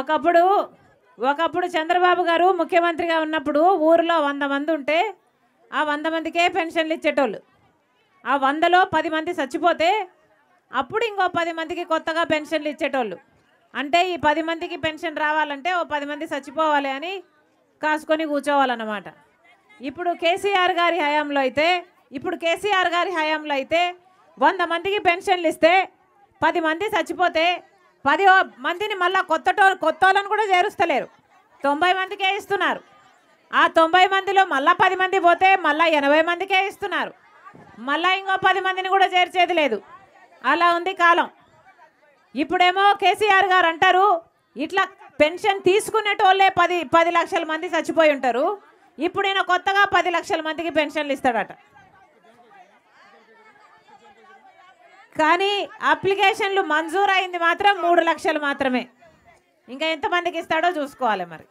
ఒకప్పుడు ఒకప్పుడు చంద్రబాబు గారు ముఖ్యమంత్రిగా ఉన్నప్పుడు ఊరిలో వంద మంది ఉంటే ఆ వంద మందికే పెన్షన్లు ఇచ్చేటోళ్ళు ఆ వందలో పది మంది చచ్చిపోతే అప్పుడు ఇంకో పది మందికి కొత్తగా పెన్షన్లు ఇచ్చేటోళ్ళు అంటే ఈ పది మందికి పెన్షన్ రావాలంటే ఓ పది మంది చచ్చిపోవాలి అని కాసుకొని కూర్చోవాలన్నమాట ఇప్పుడు కేసీఆర్ గారి హయాంలో అయితే ఇప్పుడు కేసీఆర్ గారి హయాంలో అయితే వంద మందికి పెన్షన్లు ఇస్తే పది మంది చచ్చిపోతే పది మందిని మళ్ళీ కొత్త కొత్త వాళ్ళని కూడా చేరుస్తలేరు తొంభై మందికే ఇస్తున్నారు ఆ తొంభై మందిలో మళ్ళీ పది మంది పోతే మళ్ళీ ఎనభై మందికే ఇస్తున్నారు మళ్ళా ఇంకో పది మందిని కూడా చేర్చేది లేదు అలా ఉంది కాలం ఇప్పుడేమో కేసీఆర్ గారు అంటారు ఇట్లా పెన్షన్ తీసుకునేటోళ్ళే పది పది లక్షల మంది చచ్చిపోయి ఉంటారు ఇప్పుడు ఈయన కొత్తగా పది లక్షల మందికి పెన్షన్లు ఇస్తాడట కానీ అప్లికేషన్లు మంజూరు అయింది మాత్రం మూడు లక్షలు మాత్రమే ఇంకా ఎంతమందికి ఇస్తాడో చూసుకోవాలి మరి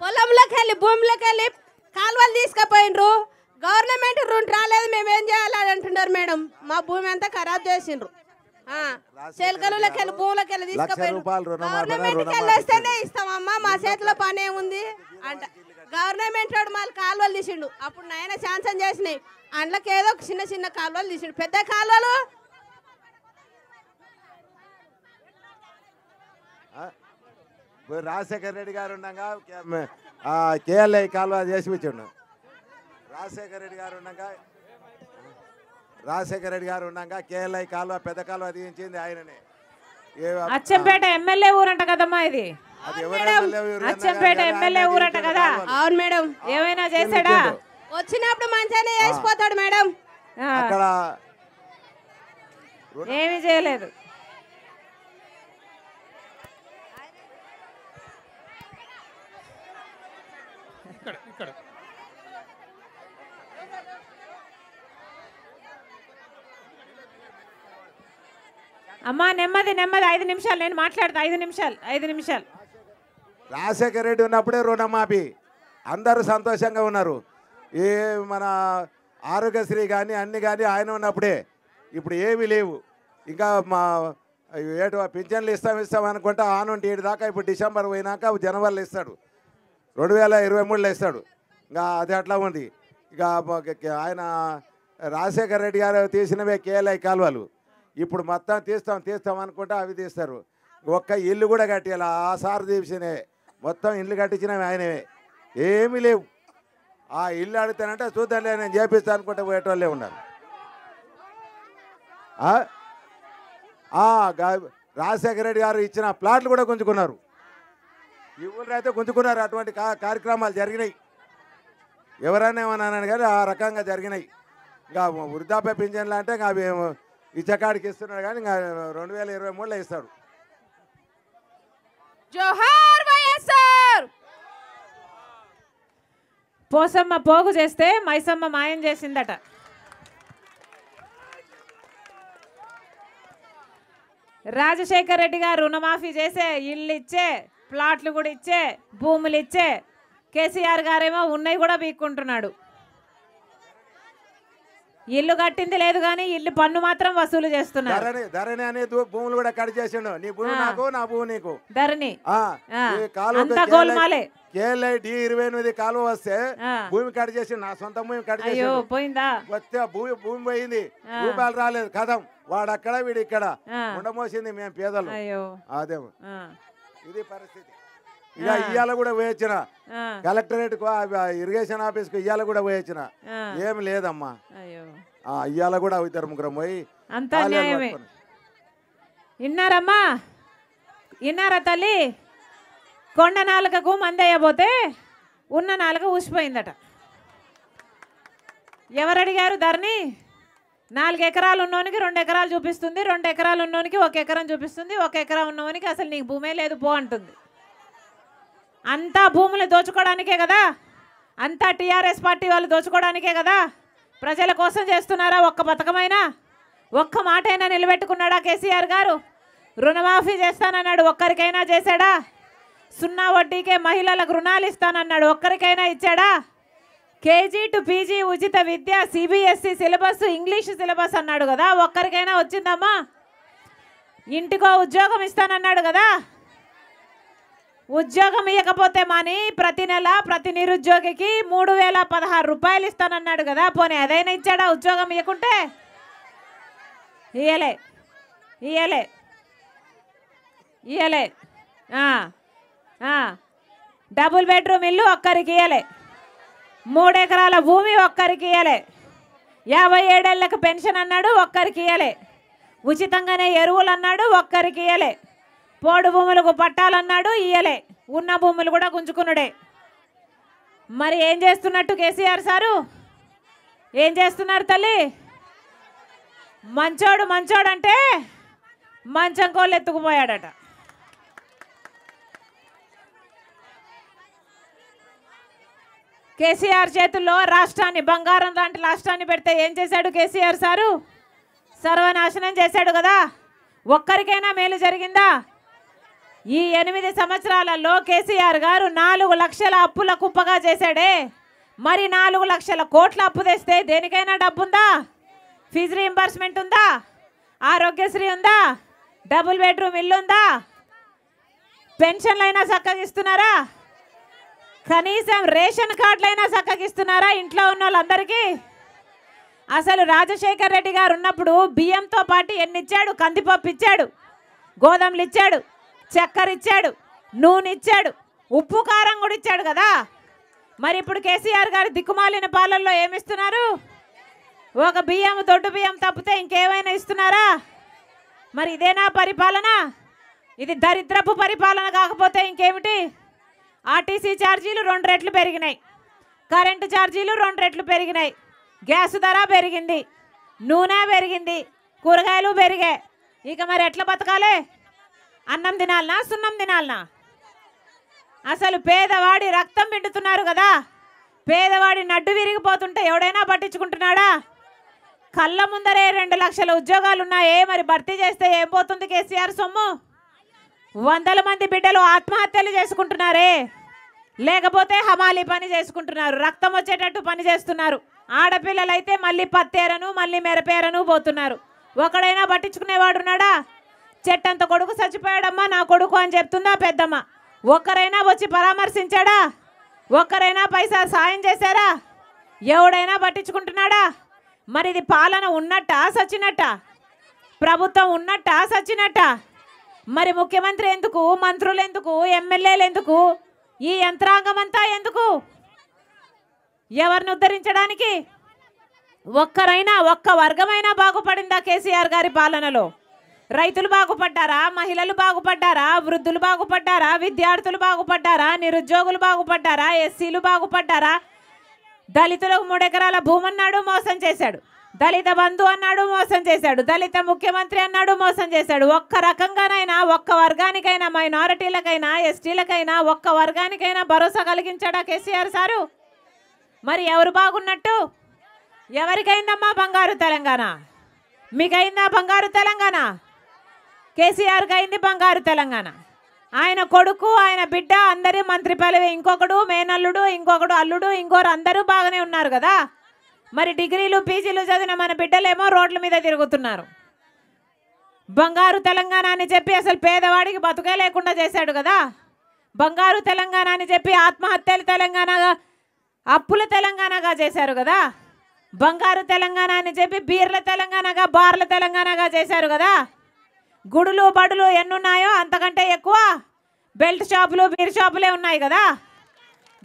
పొలంలోకి వెళ్ళి భూమిలోకి వెళ్ళి కాలువలు తీసుకుపోయినరు గవర్నమెంట్ రుణ్ రాలేదు మేము ఏం అని అంటున్నారు మేడం మా భూమి అంతా ఖరాబ్ చేసిండ్రు చెలకలులోకి వెళ్ళి వెళ్ళి తీసుకుపోయి గవర్నమెంట్కి వెళ్ళి వస్తేనే ఇస్తామమ్మా మా చేతిలో పని ఏముంది అంట గవర్నమెంట్ వాడు మళ్ళీ కాలువలు తీసిండు అప్పుడు నాయన శాంసన్ చేసినాయి అందులోకి ఏదో చిన్న చిన్న కాలువలు తీసిండు పెద్ద కాలువలు రాజశేఖర రెడ్డి గారు ఉండగా కేఎల్ఐ కాలువ చేసి ఇచ్చిండు రాజశేఖర రెడ్డి గారు ఉండగా రాజశేఖర రెడ్డి గారు ఉండగా కేఎల్ఐ కాలువ పెద్ద కాలువ తీయించింది ఆయననే అచ్చంపేట ఎమ్మెల్యే ఊరంట కదమ్మా ఇది అచ్చంపేట ఎమ్మెల్యే ఊరంట కదా అవును మేడం ఏమైనా చేశాడా వచ్చినప్పుడు మంచిగానే చేసిపోతాడు మేడం ఏమి చేయలేదు ఇక్కడ అమ్మా నెమ్మది నెమ్మది ఐదు నిమిషాలు నేను మాట్లాడతా ఐదు నిమిషాలు ఐదు నిమిషాలు రాజశేఖర రెడ్డి ఉన్నప్పుడే రుణమాపి అందరూ సంతోషంగా ఉన్నారు ఏ మన ఆరోగ్యశ్రీ కానీ అన్ని కానీ ఆయన ఉన్నప్పుడే ఇప్పుడు ఏమీ లేవు ఇంకా మా ఏటో పింఛన్లు ఇస్తాం ఇస్తాం అనుకుంటే నుండి ఏడు దాకా ఇప్పుడు డిసెంబర్ పోయినాక జనవరిలో ఇస్తాడు రెండు వేల ఇరవై మూడులో ఇస్తాడు ఇంకా అది అట్లా ఉంది ఇక ఆయన రాజశేఖర రెడ్డి గారు తీసినవే కేఎల్ఐ కాలువలు ఇప్పుడు మొత్తం తీస్తాం తీస్తాం అనుకుంటే అవి తీస్తారు ఒక్క ఇల్లు కూడా కట్టేయాలి ఆ సార్ తీసినే మొత్తం ఇల్లు కట్టించినవి ఆయనవే ఏమీ లేవు ఆ ఇల్లు అడితేనంటే చూద్దాంలే నేను చేపిస్తాను అనుకుంటే పోయేటోళ్ళే ఉన్నారు రాజశేఖర రెడ్డి గారు ఇచ్చిన ప్లాట్లు కూడా గుంజుకున్నారు ఈ ఊళ్ళో అయితే గుంజుకున్నారు అటువంటి కార్యక్రమాలు జరిగినాయి ఎవరైనా ఏమన్నాను కానీ ఆ రకంగా జరిగినాయి ఇంకా వృద్ధాప్య పింఛన్లు అంటే ఇంకా అవి ఇచ్చకాడికి ఇస్తున్నాడు కానీ రెండు వేల ఇరవై మూడులో ఇస్తాడు జోహార్ వైఎస్ఆర్ పోసమ్మ పోగు చేస్తే మైసమ్మ మాయం చేసిందట రాజశేఖర్ రెడ్డి గారు రుణమాఫీ చేసే ఇల్లు ఇచ్చే ప్లాట్లు కూడా ఇచ్చే భూములు ఇచ్చే కేసీఆర్ గారేమో ఉన్నాయి కూడా బీక్కుంటున్నాడు ఇల్లు కట్టింది లేదు కానీ ఇల్లు పన్ను మాత్రం వసూలు చేస్తున్నారు భూములు కూడా కట్ చేసిండు నీ భూమి నా భూమి డి ఇరవై ఎనిమిది కాలువ వస్తే భూమి కట్ చేసి నా సొంత భూమి కట్ చేసి భూమి భూమి పోయింది రూపాయలు రాలేదు కథం వాడక్కడ వీడిక్కడ ఉండమోసింది మేము పేదలు అదే ఇది పరిస్థితి ఇక ఇవాళ కూడా పోయొచ్చిన కలెక్టరేట్ ఇరిగేషన్ ఆఫీస్ కు ఇయ్యాల కూడా పోయొచ్చిన ఏమి లేదమ్మా ఇవాళ కూడా అవుతారు ముగ్గురం పోయి విన్నారమ్మా విన్నారా తల్లి కొండ మంది అయ్యబోతే ఉన్న నాలుగ ఊసిపోయిందట ఎవరు అడిగారు ధరని నాలుగు ఎకరాలు ఉన్నోనికి రెండు ఎకరాలు చూపిస్తుంది రెండు ఎకరాలు ఉన్నోనికి ఒక ఎకరం చూపిస్తుంది ఒక ఎకరం ఉన్నోనికి అసలు నీకు భూమే లేదు పో అంటుంది అంతా భూములు దోచుకోవడానికే కదా అంతా టీఆర్ఎస్ పార్టీ వాళ్ళు దోచుకోవడానికే కదా ప్రజల కోసం చేస్తున్నారా ఒక్క పథకమైనా ఒక్క మాటైనా నిలబెట్టుకున్నాడా కేసీఆర్ గారు రుణమాఫీ చేస్తానన్నాడు ఒక్కరికైనా చేశాడా సున్నా వడ్డీకే మహిళలకు రుణాలు ఇస్తానన్నాడు ఒక్కరికైనా ఇచ్చాడా కేజీ టు పీజీ ఉచిత విద్య సిబిఎస్సి సిలబస్ ఇంగ్లీష్ సిలబస్ అన్నాడు కదా ఒక్కరికైనా వచ్చిందమ్మా ఇంటికో ఉద్యోగం ఇస్తానన్నాడు కదా ఉద్యోగం ఇవ్వకపోతే మాని ప్రతి నెల ప్రతి నిరుద్యోగికి మూడు వేల పదహారు రూపాయలు ఇస్తానన్నాడు కదా పోనీ ఏదైనా ఇచ్చాడా ఉద్యోగం ఇవ్వకుంటే ఇయలే ఇయలే ఇయలే డబుల్ బెడ్రూమ్ ఇల్లు ఒక్కరికి మూడు మూడెకరాల భూమి ఒక్కరికి ఇయలే యాభై ఏడేళ్లకు పెన్షన్ అన్నాడు ఒక్కరికి ఇయలే ఉచితంగానే ఎరువులు అన్నాడు ఒక్కరికి ఇయలే పోడు భూములకు పట్టాలన్నాడు ఇయ్యలే ఉన్న భూములు కూడా గుంజుకునుడే మరి ఏం చేస్తున్నట్టు కేసీఆర్ సారు ఏం చేస్తున్నారు తల్లి మంచోడు మంచోడు అంటే మంచం కోళ్ళు ఎత్తుకుపోయాడట కేసీఆర్ చేతుల్లో రాష్ట్రాన్ని బంగారం లాంటి రాష్ట్రాన్ని పెడితే ఏం చేశాడు కేసీఆర్ సారు సర్వనాశనం చేశాడు కదా ఒక్కరికైనా మేలు జరిగిందా ఈ ఎనిమిది సంవత్సరాలలో కేసీఆర్ గారు నాలుగు లక్షల అప్పుల కుప్పగా చేశాడే మరి నాలుగు లక్షల కోట్ల అప్పు తెస్తే దేనికైనా డబ్బు ఉందా ఫీజు రీఎంబర్స్మెంట్ ఉందా ఆరోగ్యశ్రీ ఉందా డబుల్ బెడ్రూమ్ ఇల్లు ఉందా పెన్షన్లైనా చక్కగా ఇస్తున్నారా కనీసం రేషన్ కార్డులైనా చక్కగా ఇస్తున్నారా ఇంట్లో ఉన్న వాళ్ళందరికీ అసలు రాజశేఖర్ రెడ్డి గారు ఉన్నప్పుడు బియ్యంతో పాటు ఎన్ని ఇచ్చాడు కందిపప్పు ఇచ్చాడు గోధుమలు ఇచ్చాడు చక్కెర ఇచ్చాడు నూనె ఇచ్చాడు ఉప్పు కారం కూడా ఇచ్చాడు కదా మరి ఇప్పుడు కేసీఆర్ గారు దిక్కుమాలిన పాలనలో ఏమిస్తున్నారు ఒక బియ్యం దొడ్డు బియ్యం తప్పితే ఇంకేమైనా ఇస్తున్నారా మరి ఇదేనా పరిపాలన ఇది దరిద్రపు పరిపాలన కాకపోతే ఇంకేమిటి ఆర్టీసీ ఛార్జీలు రెండు రెట్లు పెరిగినాయి కరెంటు ఛార్జీలు రెండు రెట్లు పెరిగినాయి గ్యాస్ ధర పెరిగింది నూనె పెరిగింది కూరగాయలు పెరిగాయి ఇక మరి ఎట్లా బతకాలే అన్నం తినాలనా సున్నం తినాలనా అసలు పేదవాడి రక్తం పిండుతున్నారు కదా పేదవాడి నడ్డు విరిగిపోతుంటే ఎవడైనా పట్టించుకుంటున్నాడా కళ్ళ ముందరే రెండు లక్షల ఉద్యోగాలు ఉన్నాయే మరి భర్తీ చేస్తే ఏం పోతుంది కేసీఆర్ సొమ్ము వందల మంది బిడ్డలు ఆత్మహత్యలు చేసుకుంటున్నారే లేకపోతే హమాలి పని చేసుకుంటున్నారు రక్తం వచ్చేటట్టు పని చేస్తున్నారు ఆడపిల్లలైతే మళ్ళీ పత్తేరను మళ్ళీ మెరపేరను పోతున్నారు ఒకడైనా పట్టించుకునేవాడున్నాడా చెట్టంత కొడుకు చచ్చిపోయాడమ్మా నా కొడుకు అని చెప్తుందా పెద్దమ్మ ఒక్కరైనా వచ్చి పరామర్శించాడా ఒక్కరైనా పైసా సాయం చేశారా ఎవడైనా పట్టించుకుంటున్నాడా మరి ఇది పాలన ఉన్నట్ట సచ్చినట్ట ప్రభుత్వం ఉన్నట్ట సచ్చినట్ట మరి ముఖ్యమంత్రి ఎందుకు మంత్రులు ఎందుకు ఎమ్మెల్యేలు ఎందుకు ఈ యంత్రాంగం అంతా ఎందుకు ఎవరిని ఉద్ధరించడానికి ఒక్కరైనా ఒక్క వర్గమైనా బాగుపడిందా కేసీఆర్ గారి పాలనలో రైతులు బాగుపడ్డారా మహిళలు బాగుపడ్డారా వృద్ధులు బాగుపడ్డారా విద్యార్థులు బాగుపడ్డారా నిరుద్యోగులు బాగుపడ్డారా ఎస్సీలు బాగుపడ్డారా దళితులకు మూడెకరాల భూమి అన్నాడు మోసం చేశాడు దళిత బంధు అన్నాడు మోసం చేశాడు దళిత ముఖ్యమంత్రి అన్నాడు మోసం చేశాడు ఒక్క రకంగానైనా ఒక్క వర్గానికైనా మైనారిటీలకైనా ఎస్టీలకైనా ఒక్క వర్గానికైనా భరోసా కలిగించాడా కేసీఆర్ సారు మరి ఎవరు బాగున్నట్టు ఎవరికైందమ్మా బంగారు తెలంగాణ మీకైందా బంగారు తెలంగాణ కేసీఆర్కి అయింది బంగారు తెలంగాణ ఆయన కొడుకు ఆయన బిడ్డ అందరి మంత్రి పదవి ఇంకొకడు మేనల్లుడు ఇంకొకడు అల్లుడు ఇంకోరు అందరూ బాగానే ఉన్నారు కదా మరి డిగ్రీలు పీజీలు చదివిన మన బిడ్డలేమో రోడ్ల మీద తిరుగుతున్నారు బంగారు తెలంగాణ అని చెప్పి అసలు పేదవాడికి బతుకే లేకుండా చేశాడు కదా బంగారు తెలంగాణ అని చెప్పి ఆత్మహత్యలు తెలంగాణగా అప్పుల తెలంగాణగా చేశారు కదా బంగారు తెలంగాణ అని చెప్పి బీర్ల తెలంగాణగా బార్ల తెలంగాణగా చేశారు కదా గుడులు బడులు ఎన్నున్నాయో అంతకంటే ఎక్కువ బెల్ట్ షాపులు బీర్ షాపులే ఉన్నాయి కదా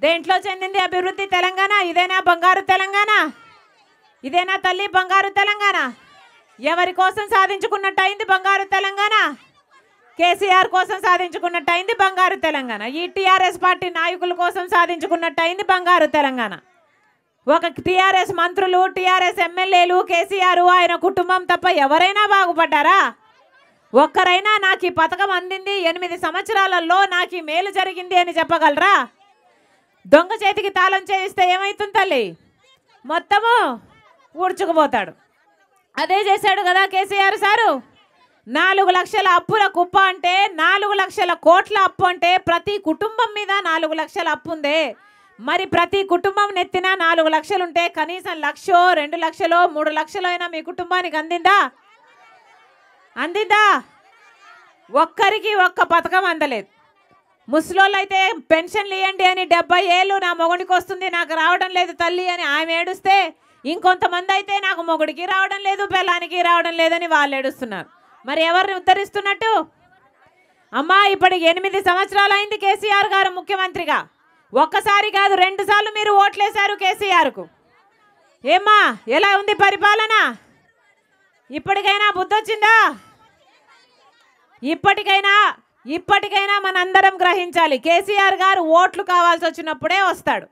దేంట్లో చెందింది అభివృద్ధి తెలంగాణ ఇదేనా బంగారు తెలంగాణ ఇదేనా తల్లి బంగారు తెలంగాణ ఎవరి కోసం సాధించుకున్నట్టు అయింది బంగారు తెలంగాణ కేసీఆర్ కోసం సాధించుకున్నట్టు అయింది బంగారు తెలంగాణ ఈ టీఆర్ఎస్ పార్టీ నాయకుల కోసం సాధించుకున్నట్టు అయింది బంగారు తెలంగాణ ఒక టీఆర్ఎస్ మంత్రులు టీఆర్ఎస్ ఎమ్మెల్యేలు కేసీఆర్ ఆయన కుటుంబం తప్ప ఎవరైనా బాగుపడ్డారా ఒక్కరైనా నాకు ఈ పథకం అందింది ఎనిమిది సంవత్సరాలలో నాకు ఈ మేలు జరిగింది అని చెప్పగలరా దొంగ చేతికి తాళం చేయిస్తే ఏమవుతుంది తల్లి మొత్తము ఊడ్చుకుపోతాడు అదే చేశాడు కదా కేసీఆర్ సారు నాలుగు లక్షల అప్పుల కుప్ప అంటే నాలుగు లక్షల కోట్ల అప్పు అంటే ప్రతి కుటుంబం మీద నాలుగు లక్షల అప్పు ఉందే మరి ప్రతి కుటుంబం నెత్తిన నాలుగు లక్షలుంటే కనీసం లక్షో రెండు లక్షలో మూడు లక్షలో అయినా మీ కుటుంబానికి అందిందా అందిద్దా ఒక్కరికి ఒక్క పథకం అందలేదు ముసలోళ్ళు అయితే పెన్షన్లు ఇవ్వండి అని డెబ్బై ఏళ్ళు నా మొగుడికి వస్తుంది నాకు రావడం లేదు తల్లి అని ఆమె ఏడుస్తే ఇంకొంతమంది అయితే నాకు మొగుడికి రావడం లేదు పిల్లానికి రావడం లేదని వాళ్ళు ఏడుస్తున్నారు మరి ఎవరిని ఉత్తరిస్తున్నట్టు అమ్మా ఇప్పుడు ఎనిమిది సంవత్సరాలు అయింది కేసీఆర్ గారు ముఖ్యమంత్రిగా ఒక్కసారి కాదు రెండుసార్లు మీరు ఓట్లేశారు కేసీఆర్కు ఏమ్మా ఎలా ఉంది పరిపాలన ఇప్పటికైనా బుద్ధి వచ్చిందా ఇప్పటికైనా ఇప్పటికైనా మనందరం గ్రహించాలి కేసీఆర్ గారు ఓట్లు కావాల్సి వచ్చినప్పుడే వస్తాడు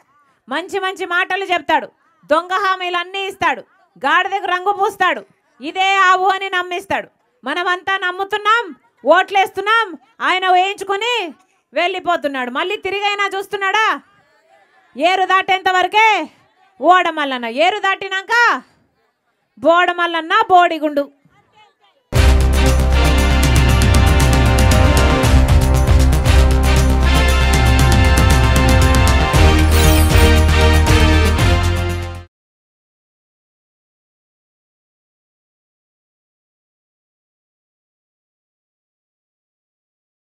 మంచి మంచి మాటలు చెప్తాడు దొంగ హామీలన్నీ ఇస్తాడు గాడిదకు రంగు పూస్తాడు ఇదే ఆవు అని నమ్మిస్తాడు మనమంతా నమ్ముతున్నాం ఓట్లేస్తున్నాం ఆయన వేయించుకుని వెళ్ళిపోతున్నాడు మళ్ళీ తిరిగైనా చూస్తున్నాడా ఏరు దాటేంత వరకే ఓడమల్లన్న ఏరు దాటినాక బోడమల్లన్న బోడిగుండు